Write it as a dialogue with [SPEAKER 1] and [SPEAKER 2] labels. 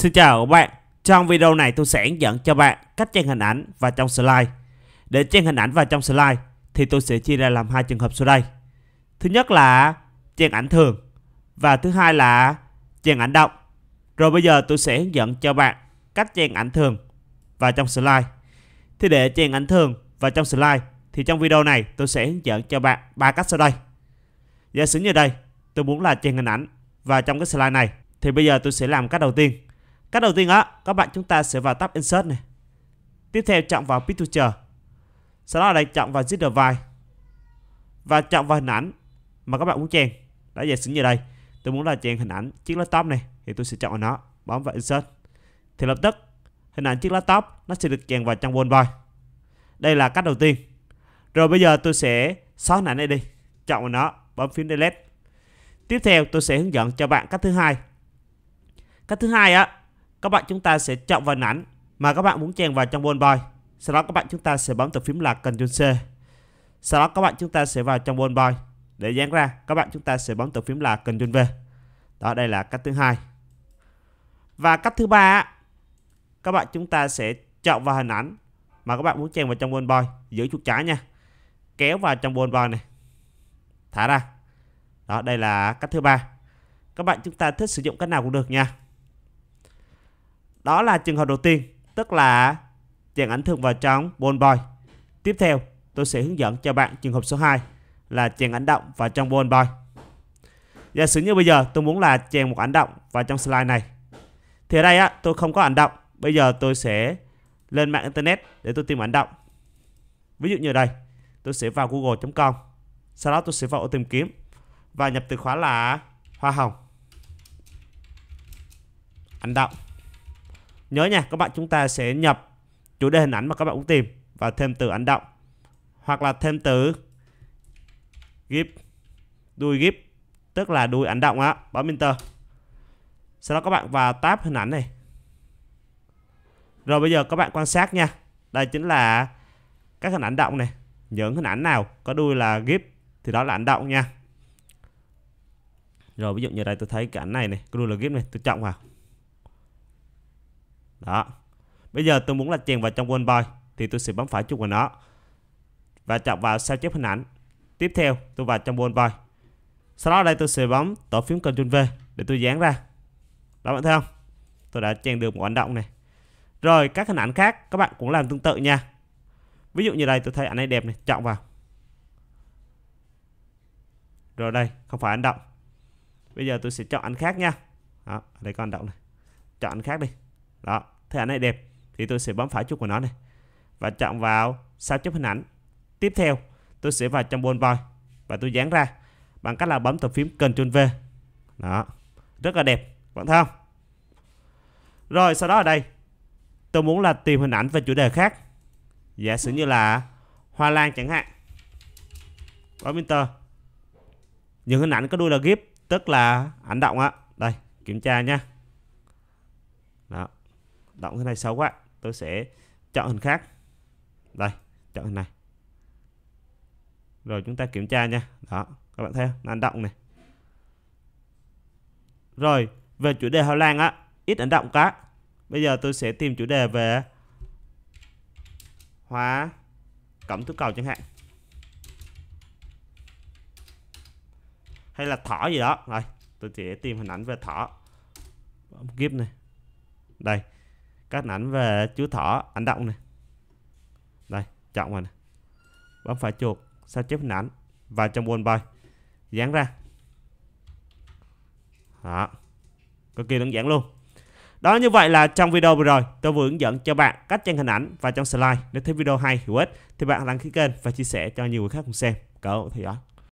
[SPEAKER 1] Xin chào các bạn, trong video này tôi sẽ hướng dẫn cho bạn cách trang hình ảnh và trong slide. Để trang hình ảnh và trong slide thì tôi sẽ chia ra làm hai trường hợp sau đây. Thứ nhất là trang ảnh thường và thứ hai là trang ảnh động. Rồi bây giờ tôi sẽ hướng dẫn cho bạn cách trang ảnh thường và trong slide. Thì để trang ảnh thường và trong slide thì trong video này tôi sẽ hướng dẫn cho bạn ba cách sau đây. Giả sử như đây, tôi muốn là trang hình ảnh và trong cái slide này thì bây giờ tôi sẽ làm cách đầu tiên Cách đầu tiên á, các bạn chúng ta sẽ vào tab Insert này. Tiếp theo chọn vào Picture. Sau đó đây chọn vào Zip File. Và chọn vào hình ảnh mà các bạn muốn chèn. Đã giải sử như đây. Tôi muốn là chèn hình ảnh chiếc laptop này thì tôi sẽ chọn vào nó, bấm vào Insert. Thì lập tức hình ảnh chiếc laptop nó sẽ được chèn vào trong wallboard. Đây là cách đầu tiên. Rồi bây giờ tôi sẽ xóa hình ảnh này đi. Chọn vào nó, bấm phím Delete. Tiếp theo tôi sẽ hướng dẫn cho bạn cách thứ hai. Cách thứ hai á các bạn chúng ta sẽ chọn vào ảnh mà các bạn muốn chèn vào trong boy Sau đó các bạn chúng ta sẽ bấm từ phím là Ctrl C. Sau đó các bạn chúng ta sẽ vào trong boy để dán ra. Các bạn chúng ta sẽ bấm từ phím là Ctrl V. Đó đây là cách thứ hai. Và cách thứ ba các bạn chúng ta sẽ chọn vào hình ảnh mà các bạn muốn chèn vào trong boy giữ chuột trái nha. Kéo vào trong boy này. Thả ra. Đó đây là cách thứ ba. Các bạn chúng ta thích sử dụng cách nào cũng được nha. Đó là trường hợp đầu tiên, tức là chèn ảnh thường vào trong ball boy. Tiếp theo, tôi sẽ hướng dẫn cho bạn trường hợp số 2 là chèn ảnh động vào trong ball boy. Giả sử như bây giờ tôi muốn là chèn một ảnh động vào trong slide này. Thì ở đây á, tôi không có ảnh động. Bây giờ tôi sẽ lên mạng internet để tôi tìm ảnh động. Ví dụ như đây, tôi sẽ vào google.com. Sau đó tôi sẽ vào ô tìm kiếm và nhập từ khóa là hoa hồng. Ảnh động. Nhớ nha, các bạn chúng ta sẽ nhập chủ đề hình ảnh mà các bạn muốn tìm và thêm từ ảnh động hoặc là thêm từ gif đuôi gif tức là đuôi ảnh động á, bấm enter. Sau đó các bạn vào tab hình ảnh này. Rồi bây giờ các bạn quan sát nha. Đây chính là các hình ảnh động này. Những hình ảnh nào có đuôi là gif thì đó là ảnh động nha. Rồi ví dụ như đây tôi thấy cái ảnh này này, cái đuôi là gif này, tôi chọn vào. Đó Bây giờ tôi muốn là chèn vào trong boy Thì tôi sẽ bấm phải chuột của nó Và chọn vào sao chép hình ảnh Tiếp theo tôi vào trong boy Sau đó đây tôi sẽ bấm tổ phím Ctrl V Để tôi dán ra Đó bạn thấy không Tôi đã chèn được một hành động này Rồi các hình ảnh khác các bạn cũng làm tương tự nha Ví dụ như đây tôi thấy ảnh này đẹp này Chọn vào Rồi đây không phải hành động Bây giờ tôi sẽ chọn ảnh khác nha Đó, đây có hành động này Chọn ảnh khác đi đó thấy ảnh này đẹp thì tôi sẽ bấm phải chuột của nó này và chọn vào sao chép hình ảnh tiếp theo tôi sẽ vào trong bồn voi và tôi dán ra bằng cách là bấm tờ phím Ctrl V đó rất là đẹp bạn thấy không rồi sau đó ở đây tôi muốn là tìm hình ảnh về chủ đề khác giả sử như là hoa lan chẳng hạn bấm Enter những hình ảnh có đuôi là GIF tức là ảnh động á đây kiểm tra nha đó động cái này xấu quá tôi sẽ chọn hình khác đây chọn hình này rồi chúng ta kiểm tra nha đó các bạn thấy không nó động này rồi về chủ đề hoa Lan á ít ảnh động cá bây giờ tôi sẽ tìm chủ đề về hóa cổng tú cầu chẳng hạn hay là thỏ gì đó rồi tôi sẽ tìm hình ảnh về thỏ gif này đây cắt ảnh về chú thỏ ảnh động này đây chọn rồi này bấm phải chuột sao chép hình ảnh và trong buồn bài dán ra đó cực kỳ đơn giản luôn đó như vậy là trong video vừa rồi tôi vừa hướng dẫn cho bạn cách trang hình ảnh và trong slide nếu thấy video hay hữu ích thì bạn đăng ký kênh và chia sẻ cho nhiều người khác cùng xem cảm ơn theo dõi